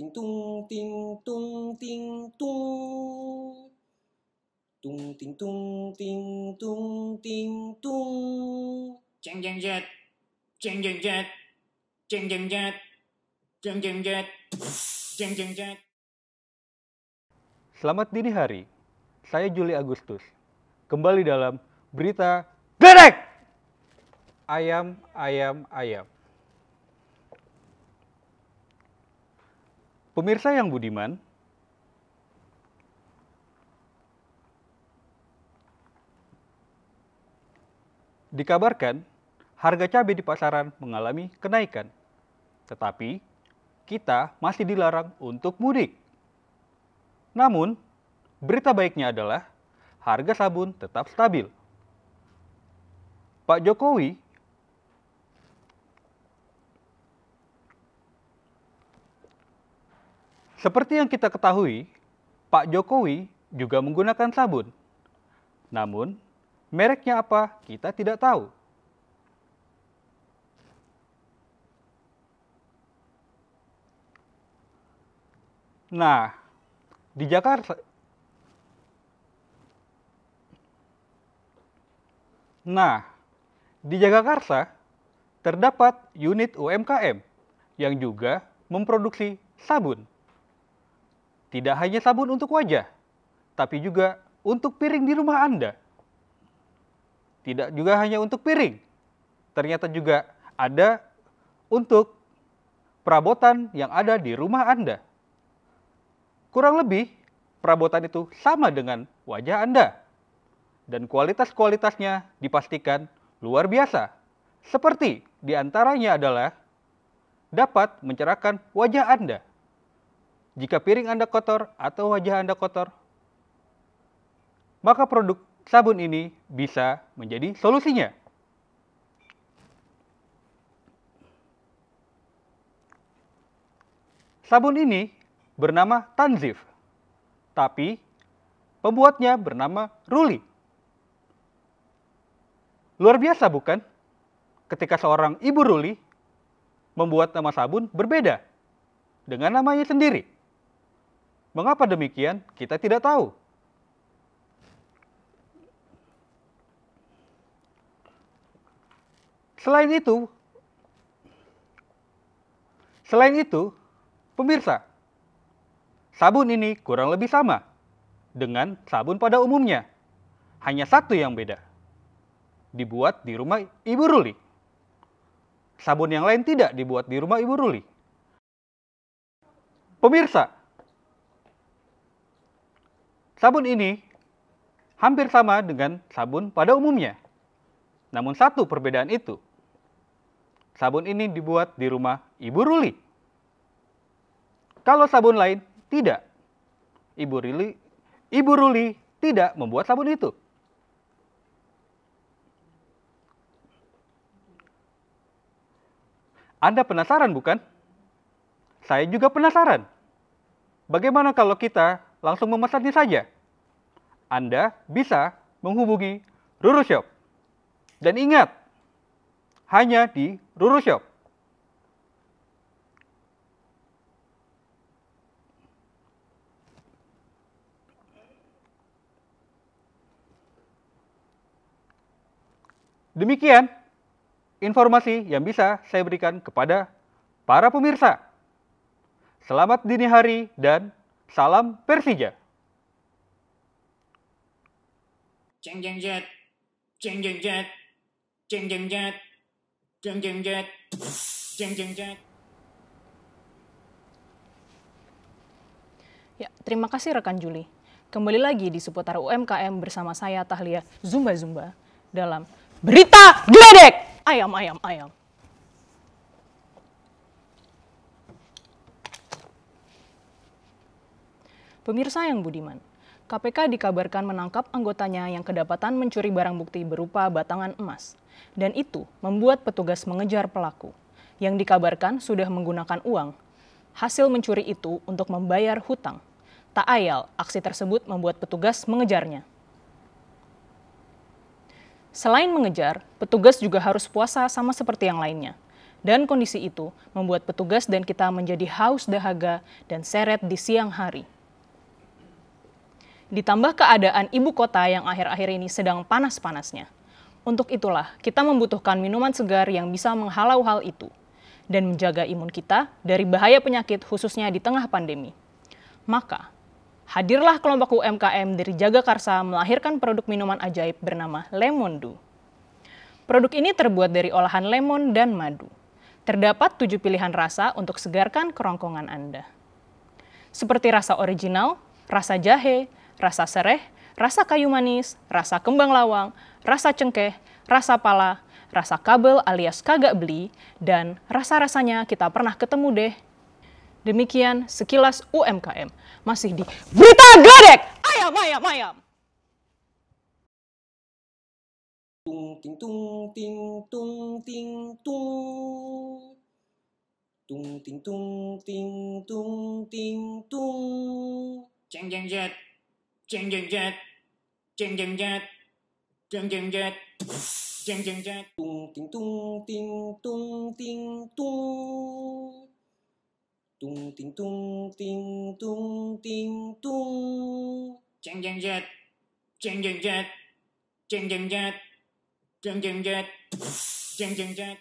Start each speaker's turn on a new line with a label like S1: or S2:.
S1: ting tung ting tung ting tung tung ting tung ting tung ting tung jeng jeng jet jeng jeng jet jeng jeng jet jeng jeng jet jeng jeng jet
S2: Selamat dini hari. Saya Juli Agustus. Kembali dalam berita Bedek! Ayam, ayam, ayam. Pemirsa yang budiman, dikabarkan harga cabai di pasaran mengalami kenaikan. Tetapi, kita masih dilarang untuk mudik. Namun, berita baiknya adalah harga sabun tetap stabil. Pak Jokowi Seperti yang kita ketahui, Pak Jokowi juga menggunakan sabun. Namun, mereknya apa kita tidak tahu. Nah, di Jakarta Nah, di Jagakarsa terdapat unit UMKM yang juga memproduksi sabun. Tidak hanya sabun untuk wajah, tapi juga untuk piring di rumah Anda. Tidak juga hanya untuk piring, ternyata juga ada untuk perabotan yang ada di rumah Anda. Kurang lebih, perabotan itu sama dengan wajah Anda. Dan kualitas-kualitasnya dipastikan luar biasa. Seperti diantaranya adalah dapat mencerahkan wajah Anda. Jika piring Anda kotor atau wajah Anda kotor, maka produk sabun ini bisa menjadi solusinya. Sabun ini bernama Tanzif, tapi pembuatnya bernama Ruli. Luar biasa bukan? Ketika seorang ibu Ruli membuat nama sabun berbeda dengan namanya sendiri. Mengapa demikian? Kita tidak tahu. Selain itu, selain itu, pemirsa, sabun ini kurang lebih sama dengan sabun pada umumnya. Hanya satu yang beda. Dibuat di rumah Ibu Ruli. Sabun yang lain tidak dibuat di rumah Ibu Ruli. Pemirsa, Sabun ini hampir sama dengan sabun pada umumnya. Namun satu perbedaan itu, sabun ini dibuat di rumah Ibu Ruli. Kalau sabun lain, tidak. Ibu Ruli, Ibu Ruli tidak membuat sabun itu. Anda penasaran bukan? Saya juga penasaran. Bagaimana kalau kita langsung memesannya saja. Anda bisa menghubungi Ruru Shop. Dan ingat, hanya di Ruru Shop. Demikian informasi yang bisa saya berikan kepada para pemirsa. Selamat dini hari dan Salam Persija.
S1: Jeng jeng jet. Jeng jeng jet. Jeng jeng jet. Jeng jeng jet. Jeng jeng jet. Ya, terima kasih rekan Juli. Kembali lagi di seputar UMKM bersama saya Tahlia Zumba Zumba dalam Berita Gledek. Ayam ayam ayam. Pemirsa yang budiman, KPK dikabarkan menangkap anggotanya yang kedapatan mencuri barang bukti berupa batangan emas. Dan itu membuat petugas mengejar pelaku yang dikabarkan sudah menggunakan uang hasil mencuri itu untuk membayar hutang. Tak ayal, aksi tersebut membuat petugas mengejarnya. Selain mengejar, petugas juga harus puasa sama seperti yang lainnya. Dan kondisi itu membuat petugas dan kita menjadi haus dahaga dan seret di siang hari ditambah keadaan ibu kota yang akhir-akhir ini sedang panas-panasnya. Untuk itulah, kita membutuhkan minuman segar yang bisa menghalau hal itu dan menjaga imun kita dari bahaya penyakit khususnya di tengah pandemi. Maka, hadirlah kelompok UMKM dari Jagakarsa melahirkan produk minuman ajaib bernama Lemondu. Produk ini terbuat dari olahan lemon dan madu. Terdapat tujuh pilihan rasa untuk segarkan kerongkongan Anda. Seperti rasa original, rasa jahe, rasa sereh, rasa kayu manis, rasa kembang lawang, rasa cengkeh, rasa pala, rasa kabel alias kagak beli, dan rasa-rasanya kita pernah ketemu deh. Demikian sekilas UMKM, masih di Berita Gadek, ayam, ayam, ayam. Tung ting tung ting tung ting tung Tung ting tung ting tung ting tung Ceng ceng jet Chang chang chat. Chang chang chat. Chang chang chat. Chang chang chat. Tung ting tung ting tung ting tung. Tung ting tung ting tung ting tung. Chang chang chat.
S2: Chang chang chat. Chang chang chat. Chang chang chat. Chang chang chat.